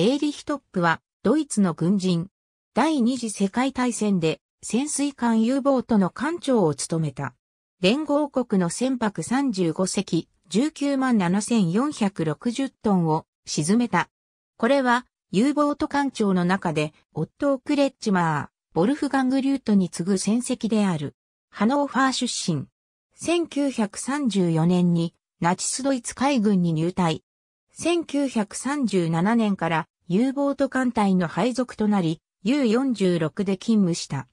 エーリヒトップは、ドイツの軍人。第二次世界大戦で、潜水艦 U ボートの艦長を務めた。連合国の船舶35隻、197,460トンを沈めた。これは、U ボート艦長の中で、オットー・クレッチマー、ボルフガング・リュートに次ぐ戦績である。ハノーファー出身。1934年に、ナチスドイツ海軍に入隊。1937年から、U ボート艦隊の配属となり、U46 で勤務した。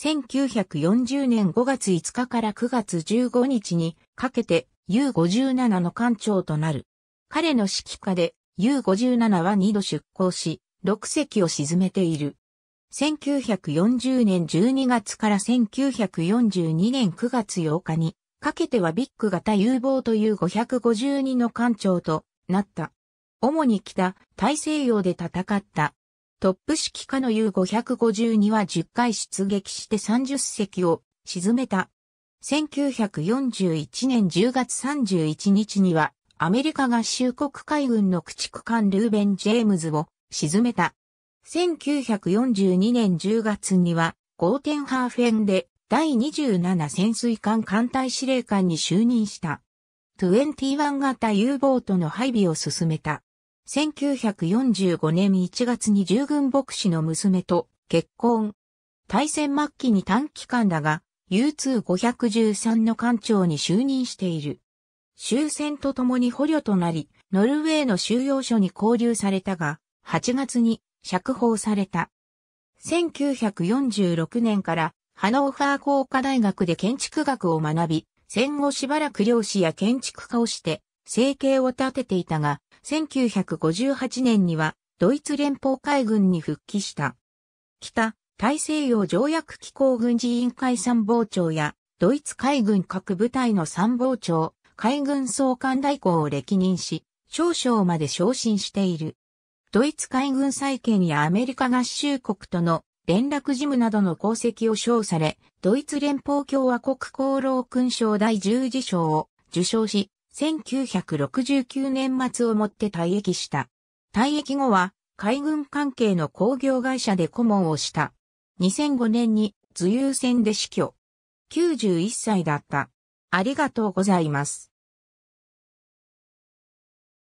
1940年5月5日から9月15日にかけて U57 の艦長となる。彼の指揮下で U57 は2度出港し、6隻を沈めている。1940年12月から1942年9月8日にかけてはビッグ型 U ボート U552 の艦長となった。主に北、大西洋で戦った。トップ指揮下の U552 は10回出撃して30隻を沈めた。1941年10月31日には、アメリカ合衆国海軍の駆逐艦ルーベン・ジェームズを沈めた。1942年10月には、ゴーテンハーフェンで第27潜水艦艦隊司令官に就任した。21型 U ボートの配備を進めた。1945年1月に従軍牧師の娘と結婚。大戦末期に短期間だが、U2-513 の艦長に就任している。終戦とともに捕虜となり、ノルウェーの収容所に拘留されたが、8月に釈放された。1946年からハノーファー工科大学で建築学を学び、戦後しばらく漁師や建築家をして、生計を立てていたが、1958年にはドイツ連邦海軍に復帰した。北、大西洋条約機構軍事委員会参謀長や、ドイツ海軍各部隊の参謀長、海軍総監代行を歴任し、少々まで昇進している。ドイツ海軍再建やアメリカ合衆国との連絡事務などの功績を賞され、ドイツ連邦共和国功労勲章第十字賞を受賞し、1969年末をもって退役した。退役後は、海軍関係の工業会社で顧問をした。2005年に、自由戦で死去。91歳だった。ありがとうございます。